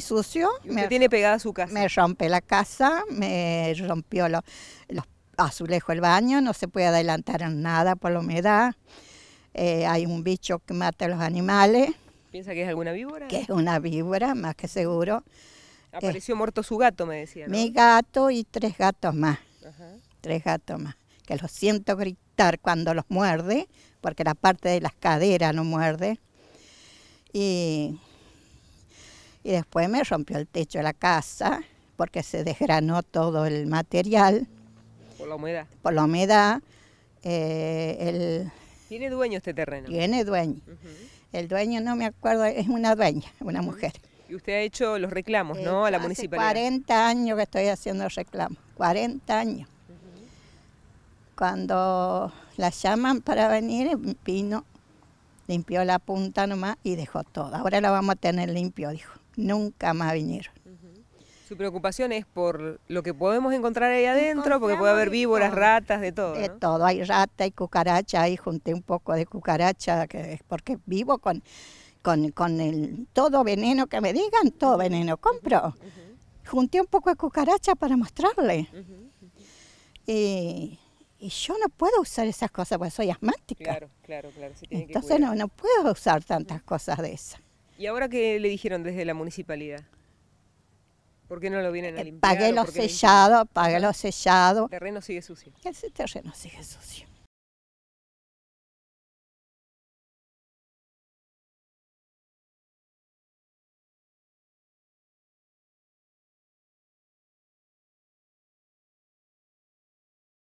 sucio. me tiene pegada su casa. Me rompe la casa, me rompió los, los azulejos el baño, no se puede adelantar en nada por la humedad. Eh, hay un bicho que mata a los animales. ¿Piensa que es alguna víbora? Que es una víbora, más que seguro. Apareció muerto su gato, me decía. Mi gato y tres gatos más. Tres gatos más. Que los siento gritar cuando los muerde, porque la parte de las caderas no muerde. Y y después me rompió el techo de la casa porque se desgranó todo el material. Por la humedad. Por la humedad. Eh, el, ¿Tiene dueño este terreno? Tiene dueño. El dueño, no me acuerdo, es una dueña, una mujer. Y usted ha hecho los reclamos, eh, ¿no? A la hace 40 años que estoy haciendo reclamos, 40 años. Cuando la llaman para venir, vino, limpió la punta nomás y dejó todo. Ahora la vamos a tener limpio, dijo nunca más vinieron. Su preocupación es por lo que podemos encontrar ahí adentro, porque puede haber víboras, ratas, de todo. De todo, hay rata, hay cucaracha, ahí junté un poco de cucaracha, que, porque vivo con, con, el todo veneno que me digan, todo veneno compro. Junté un poco de cucaracha para mostrarle. y, yo no puedo usar esas cosas porque soy asmática. Claro, claro, claro. Entonces no, no puedo usar tantas cosas de esas. ¿Y ahora qué le dijeron desde la municipalidad? ¿Por qué no lo vienen a eh, limpiar? Pagué los sellados, pagué los sellados. El terreno sigue sucio. Ese terreno sigue sucio.